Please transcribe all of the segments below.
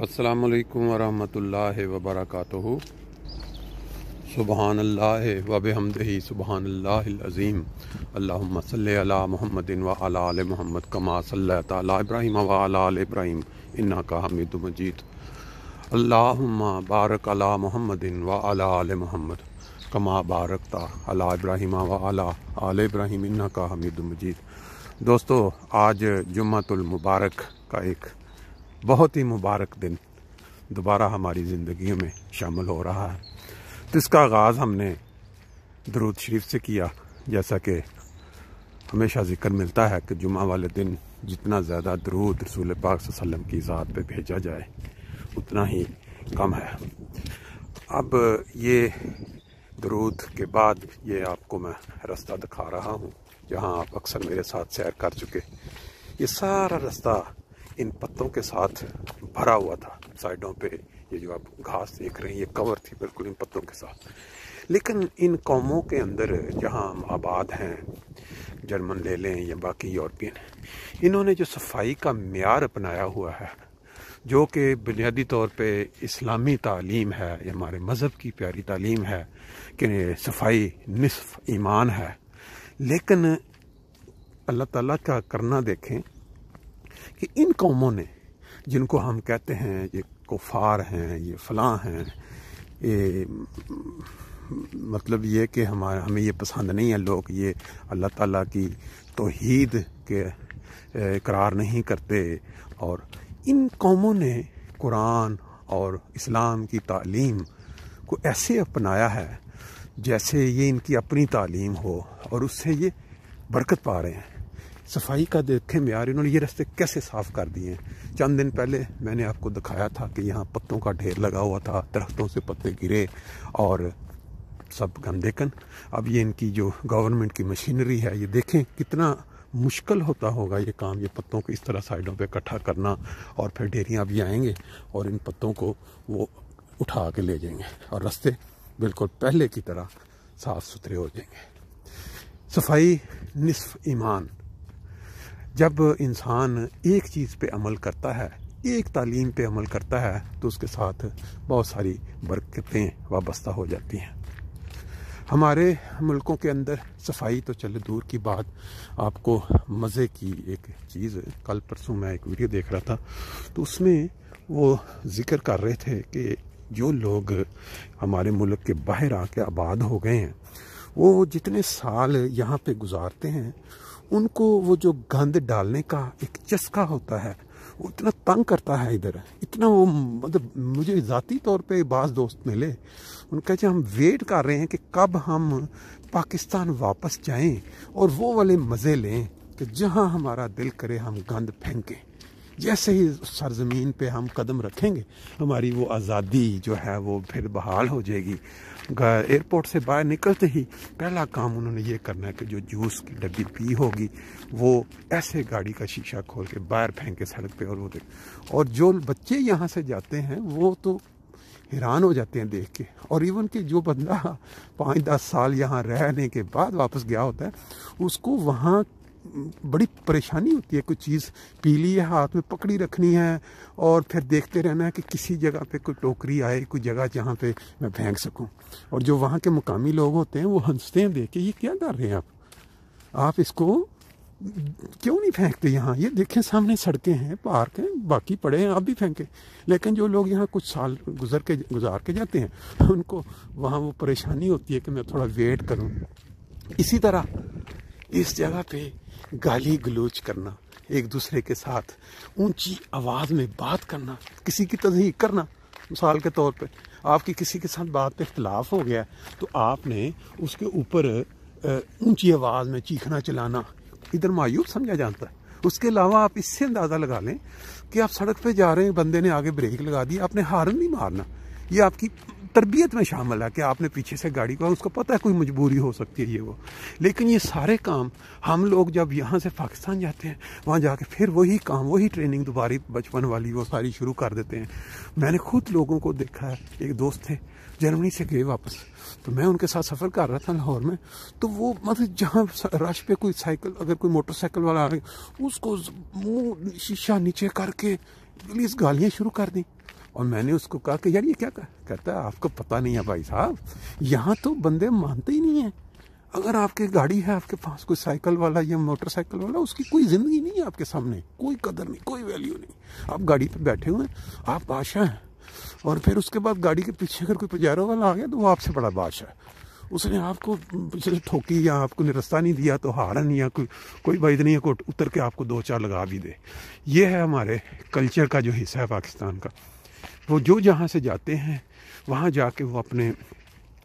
असलकम वालेकुम वबरक सुबहान अल्लाह वबहमदही सुबहान अल्लाज़ीम अल्लासल सल्ली वाल महमद व अला वाल मुहम्मद कमा सल्लैत हमीद मजीद अल्लाहुम्मा बारक अला मुहम्मदिन व अला आल कमा बारकता अला इब्राहिम व अला आल इन्ना का हमीद मजीद दोस्तों आज जुम्मतुल मुबारक का एक बहुत ही मुबारक दिन दोबारा हमारी ज़िंदगी में शामिल हो रहा है तो इसका आगाज़ हमने दरूद शरीफ से किया जैसा कि हमेशा जिक्र मिलता है कि जुमा वाले दिन जितना ज़्यादा दरूद रसूल पाक वसल्लम की ज़ात पे भेजा जाए उतना ही कम है अब ये दरूद के बाद ये आपको मैं रास्ता दिखा रहा हूँ जहाँ आप अक्सर मेरे साथ सैर कर चुके ये सारा रास्ता इन पत्तों के साथ भरा हुआ था साइडों पे ये जो आप घास देख रहे हैं ये कवर थी बिल्कुल इन पत्तों के साथ लेकिन इन कौमों के अंदर जहाँ हम आबाद हैं जर्मन ले लें या बाकी यूरोपियन इन्होंने जो सफाई का मैार अपनाया हुआ है जो कि बुनियादी तौर पे इस्लामी तालीम है हमारे मज़हब की प्यारी तालीम है कि सफाई निसफ ईमान है लेकिन अल्लाह ताला का करना देखें कि इन कौमों ने जिनको हम कहते हैं ये कुफार हैं ये फलां हैं ये मतलब ये कि हमारे हमें ये पसंद नहीं है लोग ये अल्लाह ताला की तोहद के करार नहीं करते और इन कौमों ने कुरान और इस्लाम की तालीम को ऐसे अपनाया है जैसे ये इनकी अपनी तालीम हो और उससे ये बरकत पा रहे हैं सफाई का देखें मैार इन्होंने ये रास्ते कैसे साफ़ कर दिए हैं चंद दिन पहले मैंने आपको दिखाया था कि यहाँ पत्तों का ढेर लगा हुआ था दरख्तों से पत्ते गिरे और सब गंदे कन अब ये इनकी जो गवर्नमेंट की मशीनरी है ये देखें कितना मुश्किल होता होगा ये काम ये पत्तों को इस तरह साइडों पे इकट्ठा करना और फिर डेरियाँ भी आएंगे और इन पत्तों को वो उठा के ले जाएंगे और रास्ते बिल्कुल पहले की तरह साफ़ सुथरे हो जाएंगे सफाई निसफ ईमान जब इंसान एक चीज़ पे अमल करता है एक तालीम पे अमल करता है तो उसके साथ बहुत सारी बरकतें वाबस्ता हो जाती हैं हमारे मुल्कों के अंदर सफाई तो चले दूर की बात आपको मज़े की एक चीज़ कल परसों मैं एक वीडियो देख रहा था तो उसमें वो जिक्र कर रहे थे कि जो लोग हमारे मुल्क के बाहर आके आबाद हो गए हैं वो जितने साल यहाँ पे गुजारते हैं उनको वो जो गंद डालने का एक चस्का होता है वो इतना तंग करता है इधर इतना वो मतलब मुझे ज़ाती तौर पे बाज़ दोस्त मिले उनका जो हम वेट कर रहे हैं कि कब हम पाकिस्तान वापस जाएं और वो वाले मज़े लें कि जहां हमारा दिल करे हम गंद फेंकें जैसे ही सरजमीन पे हम कदम रखेंगे हमारी वो आज़ादी जो है वो फिर बहाल हो जाएगी एयरपोर्ट से बाहर निकलते ही पहला काम उन्होंने ये करना है कि जो जूस की डब्बी पी होगी वो ऐसे गाड़ी का शीशा खोल के बाहर फेंक के सड़क पे और वो देख और जो बच्चे यहाँ से जाते हैं वो तो हैरान हो जाते हैं देख के और इवन कि जो बंदा पाँच दस साल यहाँ रहने के बाद वापस गया होता है उसको वहाँ बड़ी परेशानी होती है कोई चीज़ पीली है हाथ में पकड़ी रखनी है और फिर देखते रहना है कि किसी जगह पे कोई टोकरी आए कोई जगह जहाँ पे मैं फेंक सकूँ और जो वहाँ के मुकामी लोग होते हैं वो हंसते हैं देख के ये क्या कर रहे हैं आप आप इसको क्यों नहीं फेंकते यहाँ ये देखें सामने सड़कें हैं पार्क हैं बाकी पड़े हैं आप भी फेंकें लेकिन जो लोग यहाँ कुछ साल गुजर के गुजार के जाते हैं उनको वहाँ वो परेशानी होती है कि मैं थोड़ा वेट करूँ इसी तरह इस जगह पे गाली गलोच करना एक दूसरे के साथ ऊंची आवाज़ में बात करना किसी की तजहीक करना मिसाल के तौर पे आपकी किसी के साथ बात पे इख्तलाफ हो गया तो आपने उसके ऊपर ऊंची आवाज़ में चीखना चलाना इधर मायूब समझा जाता है उसके अलावा आप इससे अंदाज़ा लगा लें कि आप सड़क पे जा रहे हैं बंदे ने आगे ब्रेक लगा दी आपने हारन नहीं मारना ये आपकी तरबियत में शामिल है कि आपने पीछे से गाड़ी को उसको पता है कोई मजबूरी हो सकती है ये वो लेकिन ये सारे काम हम लोग जब यहाँ से पाकिस्तान जाते हैं वहाँ जाके फिर वही काम वही ट्रेनिंग दोबारा बचपन वाली वो सारी शुरू कर देते हैं मैंने खुद लोगों को देखा है एक दोस्त थे जर्मनी से गए वापस तो मैं उनके साथ सफ़र कर रहा था लाहौर में तो वो मतलब जहाँ रश पे कोई साइकिल अगर कोई मोटरसाइकिल वाला आ गया उसको मुँह शीशा नीचे करके पुलिस गालियाँ शुरू कर दी और मैंने उसको कहा कि यार ये क्या कहता है आपको पता नहीं है भाई साहब यहाँ तो बंदे मानते ही नहीं है अगर आपकी गाड़ी है आपके पास कोई साइकिल वाला या मोटरसाइकिल वाला उसकी कोई ज़िंदगी नहीं है आपके सामने कोई कदर नहीं कोई वैल्यू नहीं आप गाड़ी पर बैठे हुए हैं आप बादशाह हैं और फिर उसके बाद गाड़ी के पीछे अगर कोई पुजारों वाला आ गया तो वो आपसे बड़ा बादशाह है उसने आपको पिछले ठोकी या आपको निरस्ता नहीं दिया तो हारन या कोई कोई वैद नहीं को उतर के आपको दो चार लगा भी दे ये है हमारे कल्चर का जो हिस्सा है पाकिस्तान का वो जो जहाँ से जाते हैं वहाँ जाके वो अपने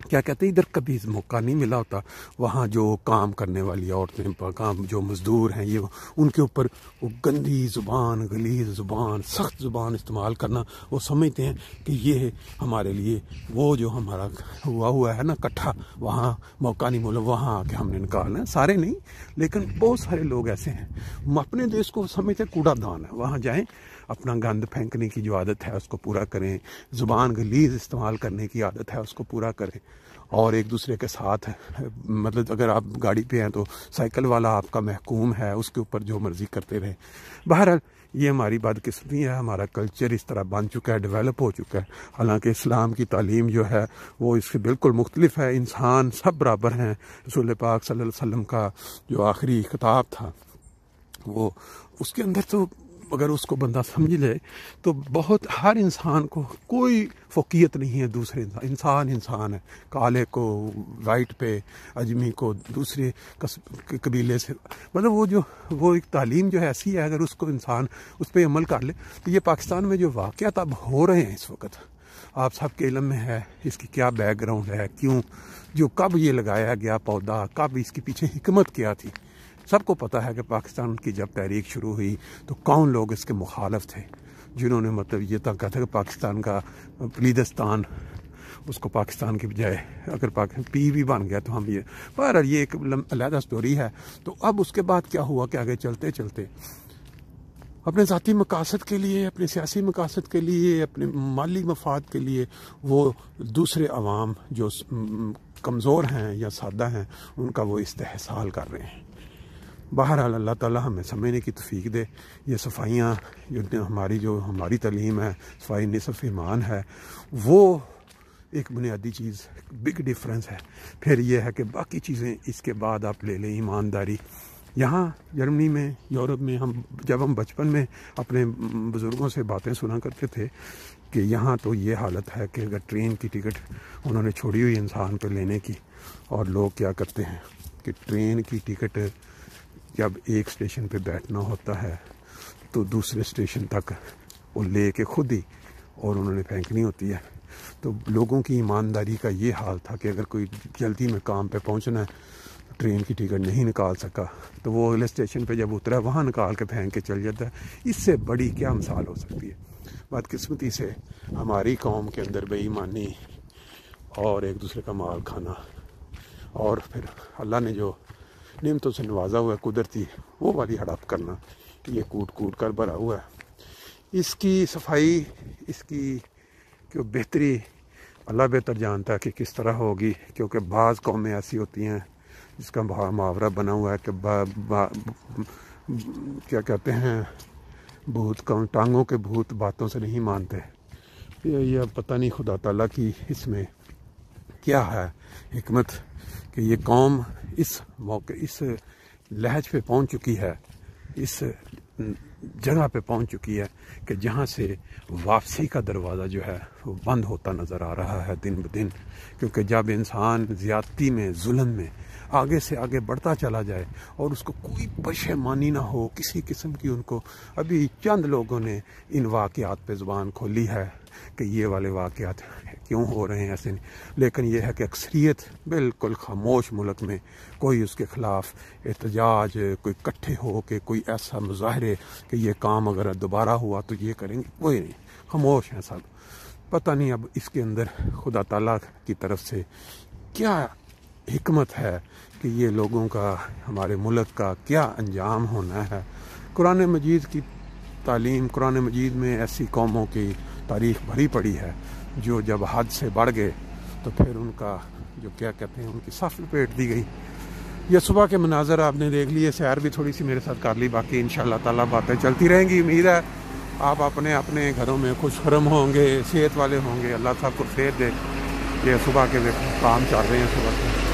क्या कहते हैं इधर कभी मौका नहीं मिला होता वहाँ जो काम करने वाली औरतें काम जो मज़दूर हैं ये उनके ऊपर वो गंदी ज़ुबान गलीज ज़ुबान सख्त ज़ुबान इस्तेमाल करना वो समझते हैं कि ये हमारे लिए वो जो हमारा हुआ हुआ है ना कट्ठा वहाँ मौका नहीं मिला वहाँ आके हमने निकालना है सारे नहीं लेकिन बहुत सारे लोग ऐसे हैं अपने देश को समझते कूड़ा दान है वहाँ जाएँ अपना गंद फेंकने की जो आदत है उसको पूरा करें ज़ुबान गलीज इस्तेमाल करने की आदत है उसको पूरा करें और एक दूसरे के साथ मतलब अगर आप गाड़ी पे हैं तो साइकिल वाला आपका महकूम है उसके ऊपर जो मर्ज़ी करते रहें बहरहाल ये हमारी बदकस्मती है हमारा कल्चर इस तरह बन चुका है डेवलप हो चुका है हालांकि इस्लाम की तालीम जो है वो इससे बिल्कुल मुख्तलिफ है इंसान सब बराबर हैं रसूल पाक सल्लल्लाहु अलैहि वसल्लम का जो आखिरी खिताब था वो उसके अंदर तो अगर उसको बंदा समझ ले तो बहुत हर इंसान को कोई फोकियत नहीं है दूसरे इंसान इंसान इंसान है काले को वाइट पे अजमी को दूसरे कबीले से मतलब वो जो वो एक तालीम जो है ऐसी है अगर उसको इंसान उस पर अमल कर ले तो ये पाकिस्तान में जो वाक़ अब हो रहे हैं इस वक्त आप के इलम में है इसकी क्या बैकग्राउंड है क्यों जो कब ये लगाया गया पौधा कब इसके पीछे हमत क्या थी सबको पता है कि पाकिस्तान की जब तहरीक शुरू हुई तो कौन लोग इसके मुखालफ थे जिन्होंने मतलब ये तक तो कहा था कि पाकिस्तान का पलीदस्तान उसको पाकिस्तान की बजाय अगर पाकिस्तान पी भी बन गया तो हम ये पर ये एक अलहदा स्टोरी है तो अब उसके बाद क्या हुआ कि आगे चलते चलते अपने ज़ाती मकासद के लिए अपने सियासी मकासद के लिए अपने माली मफाद के लिए वो दूसरे आवाम जो कमज़ोर हैं या सादा हैं उनका वो इस्तेसाल कर रहे हैं हाल अल्लाह ताला हमें समझने की तफीक दे ये सफाइयाँ जो हमारी जो हमारी तलीम है सफाई नसफ़ ईमान है वो एक बुनियादी चीज़ बिग डिफरेंस है फिर यह है कि बाकी चीज़ें इसके बाद आप ले लें ईमानदारी यहाँ जर्मनी में यूरोप में हम जब हम बचपन में अपने बुज़ुर्गों से बातें सुना करते थे कि यहाँ तो ये हालत है कि अगर ट्रेन की टिकट उन्होंने छोड़ी हुई इंसान पर लेने की और लोग क्या करते हैं कि ट्रेन की टिकट जब एक स्टेशन पे बैठना होता है तो दूसरे स्टेशन तक वो ले के खुद ही और उन्होंने फेंकनी होती है तो लोगों की ईमानदारी का ये हाल था कि अगर कोई जल्दी में काम पे पहुंचना है ट्रेन की टिकट नहीं निकाल सका तो वो अगले स्टेशन पे जब उतरा वहाँ निकाल के फेंक के चल जाता है इससे बड़ी क्या मिसाल हो सकती है बदकस्मती से हमारी कौम के अंदर बेईमानी और एक दूसरे का माल खाना और फिर अल्लाह ने जो नियमतों से नवाजा हुआ है कुदरती वो वाली हड़प करना ये कूट कूट कर भरा हुआ है इसकी सफाई इसकी क्यों बेहतरी अल्लाह बेहतर जानता है कि किस तरह होगी क्योंकि बाज़ कौमें ऐसी होती हैं जिसका मुहावरा बना हुआ है कि बा, बा, क्या कहते हैं भूत कौन टांगों के भूत बातों से नहीं मानते ये पता नहीं खुदा तला की इसमें क्या है हमत कि ये कौम इस मौके इस लहज पे पहुंच चुकी है इस जगह पे पहुंच चुकी है कि जहाँ से वापसी का दरवाज़ा जो है वो बंद होता नज़र आ रहा है दिन ब दिन क्योंकि जब इंसान ज़्यादती में जुल्म में आगे से आगे बढ़ता चला जाए और उसको कोई पशेमानी ना हो किसी किस्म की उनको अभी चंद लोगों ने इन वाक़ात पे ज़ुबान खोली है कि ये वाले वाक़त क्यों हो रहे हैं ऐसे नहीं लेकिन यह है कि अक्सरियत बिल्कुल खामोश मुल्क में कोई उसके ख़िलाफ़ एहतजाज कोई इकट्ठे हो के कोई ऐसा मुजाहरे कि ये काम अगर दोबारा हुआ तो ये करेंगे कोई नहीं खामोश हैं सब पता नहीं अब इसके अंदर खुदा तला की तरफ से क्या हमत है कि ये लोगों का हमारे मुल्क का क्या अंजाम होना है कुरान मजीद की तालीम कुरान मजीद में ऐसी कौमों की तारीख भरी पड़ी है जो जब हद से बढ़ गए तो फिर उनका जो क्या कहते हैं उनकी साफ लपेट दी गई यह सुबह के मनाजर आपने देख लिए सैर भी थोड़ी सी मेरे साथ कर ली बाकी इन ताला बातें चलती रहेंगी उम्मीद है आप अपने अपने घरों में खुश खरम होंगे सेहत वाले होंगे अल्लाह साहब को सेहत दे ये सुबह के देखो काम चल रहे हैं सुबह के